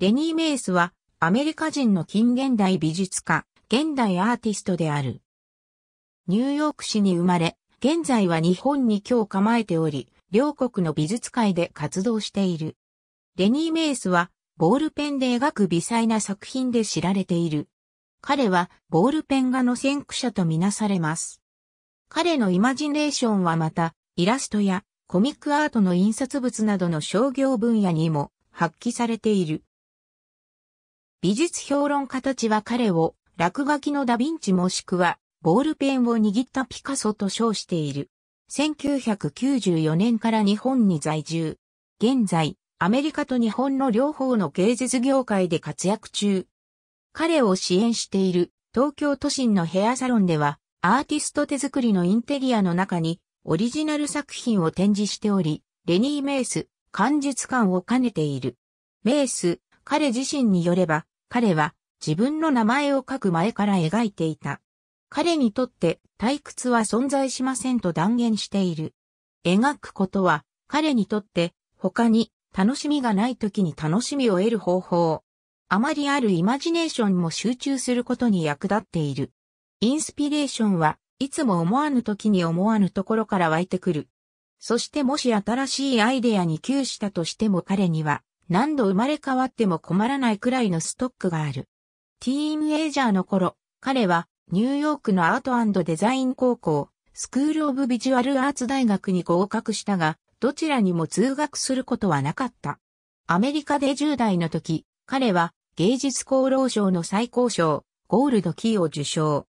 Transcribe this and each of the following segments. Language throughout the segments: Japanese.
レニー・メイスは、アメリカ人の近現代美術家、現代アーティストである。ニューヨーク市に生まれ、現在は日本に今日構えており、両国の美術界で活動している。レニー・メイスは、ボールペンで描く微細な作品で知られている。彼は、ボールペン画の先駆者とみなされます。彼のイマジネーションはまた、イラストやコミックアートの印刷物などの商業分野にも発揮されている。美術評論家たちは彼を落書きのダヴィンチもしくはボールペンを握ったピカソと称している。1994年から日本に在住。現在、アメリカと日本の両方の芸術業界で活躍中。彼を支援している東京都心のヘアサロンではアーティスト手作りのインテリアの中にオリジナル作品を展示しており、レニー・メイス、漢術館を兼ねている。メイス、彼自身によれば、彼は自分の名前を書く前から描いていた。彼にとって退屈は存在しませんと断言している。描くことは彼にとって他に楽しみがない時に楽しみを得る方法。あまりあるイマジネーションも集中することに役立っている。インスピレーションはいつも思わぬ時に思わぬところから湧いてくる。そしてもし新しいアイデアに窮したとしても彼には何度生まれ変わっても困らないくらいのストックがある。ティーンエイジャーの頃、彼はニューヨークのアートデザイン高校、スクールオブビジュアルアーツ大学に合格したが、どちらにも通学することはなかった。アメリカで10代の時、彼は芸術功労賞の最高賞、ゴールドキーを受賞。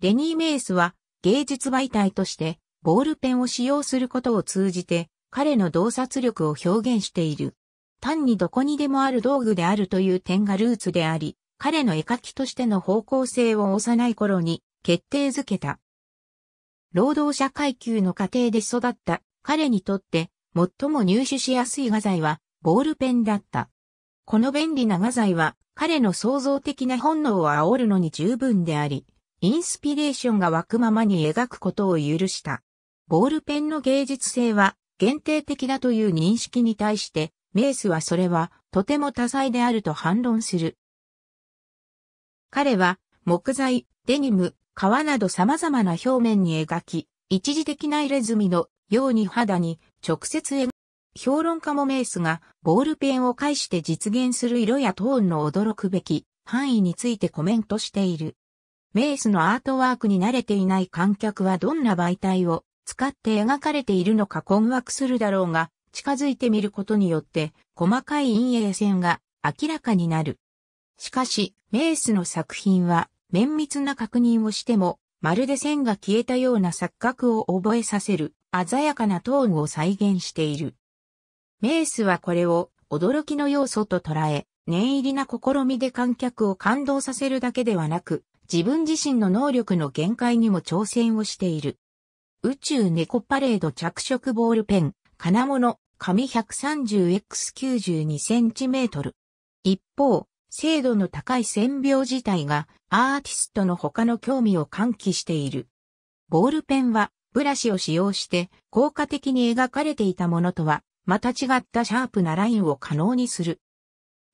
レニー・メイスは芸術媒体としてボールペンを使用することを通じて彼の洞察力を表現している。単にどこにでもある道具であるという点がルーツであり、彼の絵描きとしての方向性を幼い頃に決定づけた。労働者階級の家庭で育った彼にとって最も入手しやすい画材はボールペンだった。この便利な画材は彼の創造的な本能を煽るのに十分であり、インスピレーションが湧くままに描くことを許した。ボールペンの芸術性は限定的だという認識に対してメースはそれはとても多彩であると反論する。彼は木材、デニム、革など様々な表面に描き、一時的な入れ墨のように肌に直接描く。評論家もメースがボールペンを介して実現する色やトーンの驚くべき範囲についてコメントしている。メースのアートワークに慣れていない観客はどんな媒体を使って描かれているのか困惑するだろうが、近づいてみることによって、細かい陰影線が明らかになる。しかし、メースの作品は、綿密な確認をしても、まるで線が消えたような錯覚を覚えさせる、鮮やかなトーンを再現している。メースはこれを、驚きの要素と捉え、念入りな試みで観客を感動させるだけではなく、自分自身の能力の限界にも挑戦をしている。宇宙猫パレード着色ボールペン、金物、紙 130x92cm。一方、精度の高い線描自体がアーティストの他の興味を喚起している。ボールペンはブラシを使用して効果的に描かれていたものとはまた違ったシャープなラインを可能にする。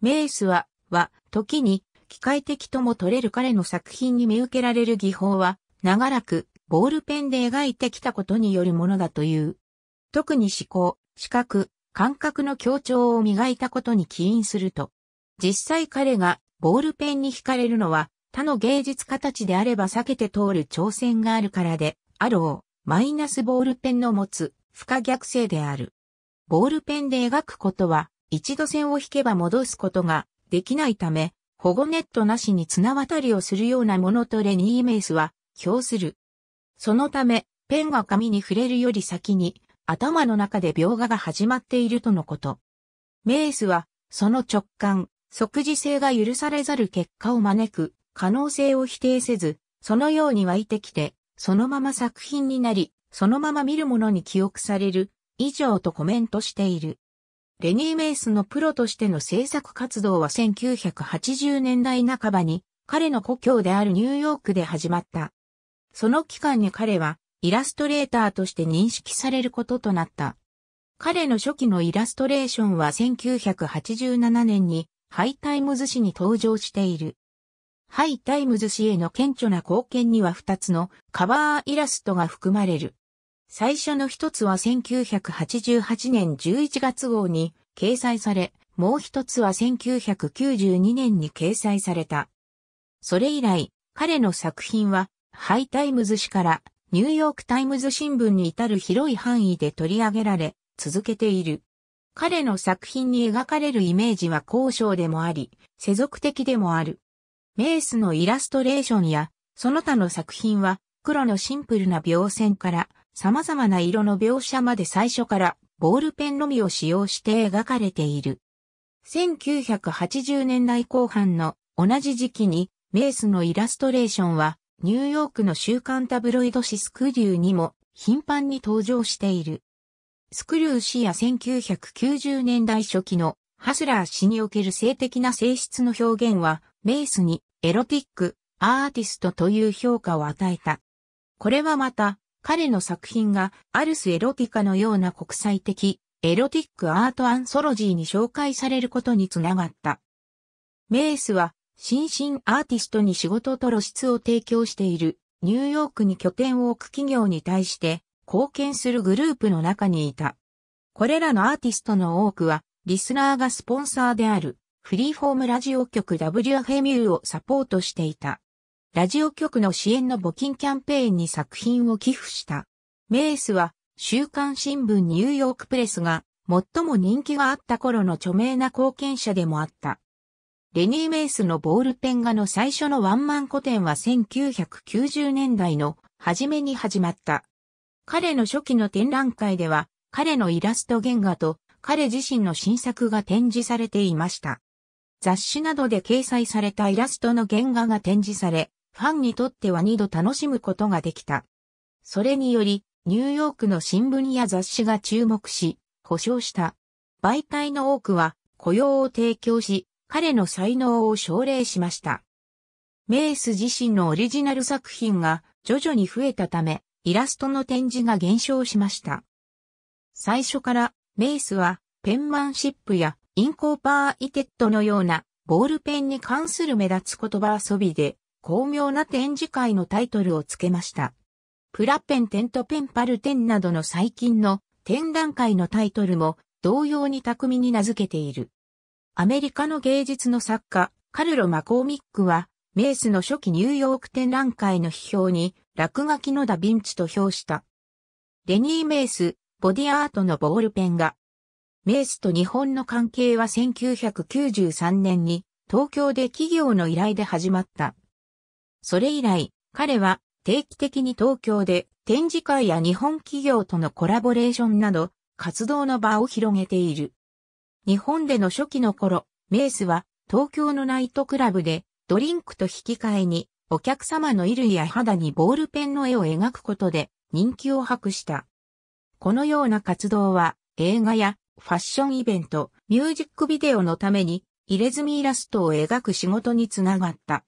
メースは、は、時に機械的とも取れる彼の作品に見受けられる技法は長らくボールペンで描いてきたことによるものだという。特に思考、視覚、感覚の強調を磨いたことに起因すると、実際彼がボールペンに惹かれるのは他の芸術家たちであれば避けて通る挑戦があるからで、あろう、マイナスボールペンの持つ不可逆性である。ボールペンで描くことは、一度線を引けば戻すことができないため、保護ネットなしに綱渡りをするようなものとレニー・メイスは、評する。そのため、ペンが紙に触れるより先に、頭の中で描画が始まっているとのこと。メースは、その直感、即時性が許されざる結果を招く可能性を否定せず、そのように湧いてきて、そのまま作品になり、そのまま見るものに記憶される、以上とコメントしている。レニー・メイスのプロとしての制作活動は1980年代半ばに彼の故郷であるニューヨークで始まった。その期間に彼はイラストレーターとして認識されることとなった。彼の初期のイラストレーションは1987年にハイタイムズ誌に登場している。ハイタイムズ誌への顕著な貢献には2つのカバーイラストが含まれる。最初の1つは1988年11月号に掲載され、もう1つは1992年に掲載された。それ以来、彼の作品はハイタイムズ誌からニューヨークタイムズ新聞に至る広い範囲で取り上げられ、続けている。彼の作品に描かれるイメージは高尚でもあり、世俗的でもある。メースのイラストレーションや、その他の作品は、黒のシンプルな描線から、様々な色の描写まで最初から、ボールペンのみを使用して描かれている。1980年代後半の同じ時期に、メースのイラストレーションは、ニューヨークの週刊タブロイド誌スクリューにも頻繁に登場している。スクリュー氏や1990年代初期のハスラー氏における性的な性質の表現は、メイスにエロティック、アーティストという評価を与えた。これはまた、彼の作品がアルスエロティカのような国際的エロティックアートアンソロジーに紹介されることにつながった。メイスは新進アーティストに仕事と露出を提供しているニューヨークに拠点を置く企業に対して貢献するグループの中にいた。これらのアーティストの多くはリスナーがスポンサーであるフリーフォームラジオ局 WFMU をサポートしていた。ラジオ局の支援の募金キャンペーンに作品を寄付した。メースは週刊新聞ニューヨークプレスが最も人気があった頃の著名な貢献者でもあった。レニー・メイスのボールペン画の最初のワンマン個展は1990年代の初めに始まった。彼の初期の展覧会では、彼のイラスト原画と彼自身の新作が展示されていました。雑誌などで掲載されたイラストの原画が展示され、ファンにとっては二度楽しむことができた。それにより、ニューヨークの新聞や雑誌が注目し、保証した。媒体の多くは雇用を提供し、彼の才能を奨励しました。メース自身のオリジナル作品が徐々に増えたため、イラストの展示が減少しました。最初からメイスはペンマンシップやインコーパーイテッドのようなボールペンに関する目立つ言葉遊びで巧妙な展示会のタイトルをつけました。プラペンテントペンパルテンなどの最近の展覧会のタイトルも同様に巧みに名付けている。アメリカの芸術の作家、カルロ・マコーミックは、メースの初期ニューヨーク展覧会の批評に、落書きのダヴィンチと評した。レニー・メース、ボディアートのボールペンが。メースと日本の関係は1993年に東京で企業の依頼で始まった。それ以来、彼は定期的に東京で展示会や日本企業とのコラボレーションなど活動の場を広げている。日本での初期の頃、メースは東京のナイトクラブでドリンクと引き換えにお客様の衣類や肌にボールペンの絵を描くことで人気を博した。このような活動は映画やファッションイベント、ミュージックビデオのために入れ墨イラストを描く仕事につながった。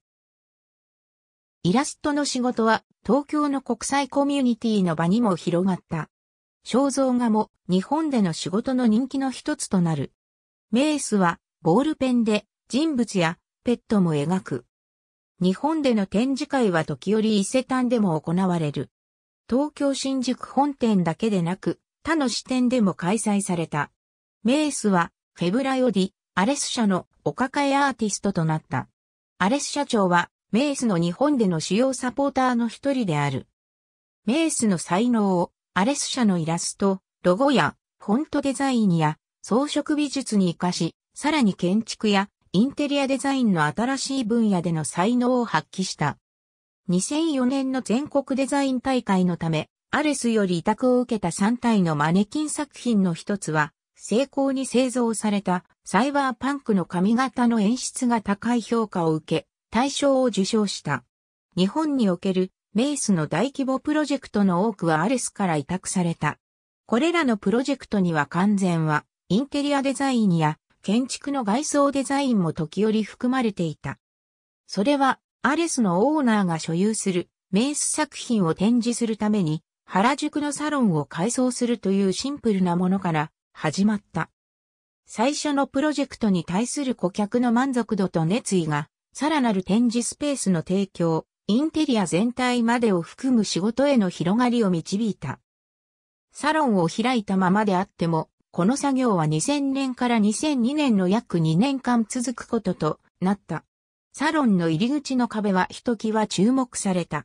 イラストの仕事は東京の国際コミュニティの場にも広がった。肖像画も日本での仕事の人気の一つとなる。メースはボールペンで人物やペットも描く。日本での展示会は時折伊勢丹でも行われる。東京新宿本店だけでなく、他の支店でも開催された。メースは、フェブラより、アレス社のお抱えアーティストとなった。アレス社長は、メースの日本での主要サポーターの一人である。メースの才能を、アレス社のイラスト、ロゴや、フォントデザインや、装飾美術に活かし、さらに建築やインテリアデザインの新しい分野での才能を発揮した。2004年の全国デザイン大会のため、アレスより委託を受けた3体のマネキン作品の一つは、成功に製造されたサイバーパンクの髪型の演出が高い評価を受け、大賞を受賞した。日本におけるメイスの大規模プロジェクトの多くはアレスから委託された。これらのプロジェクトには完全はインテリアデザインや建築の外装デザインも時折含まれていた。それは、アレスのオーナーが所有する名ス作品を展示するために、原宿のサロンを改装するというシンプルなものから始まった。最初のプロジェクトに対する顧客の満足度と熱意が、さらなる展示スペースの提供、インテリア全体までを含む仕事への広がりを導いた。サロンを開いたままであっても、この作業は2000年から2002年の約2年間続くこととなった。サロンの入り口の壁はひときわ注目された。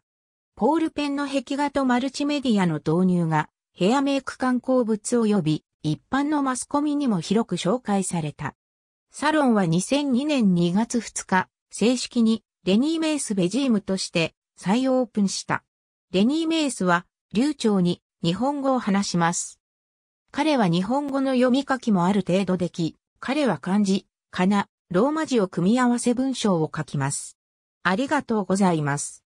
ポールペンの壁画とマルチメディアの導入がヘアメイク観光物及び一般のマスコミにも広く紹介された。サロンは2002年2月2日、正式にレニー・メイス・ベジームとして再オープンした。レニー・メイスは流暢に日本語を話します。彼は日本語の読み書きもある程度でき、彼は漢字、かな、ローマ字を組み合わせ文章を書きます。ありがとうございます。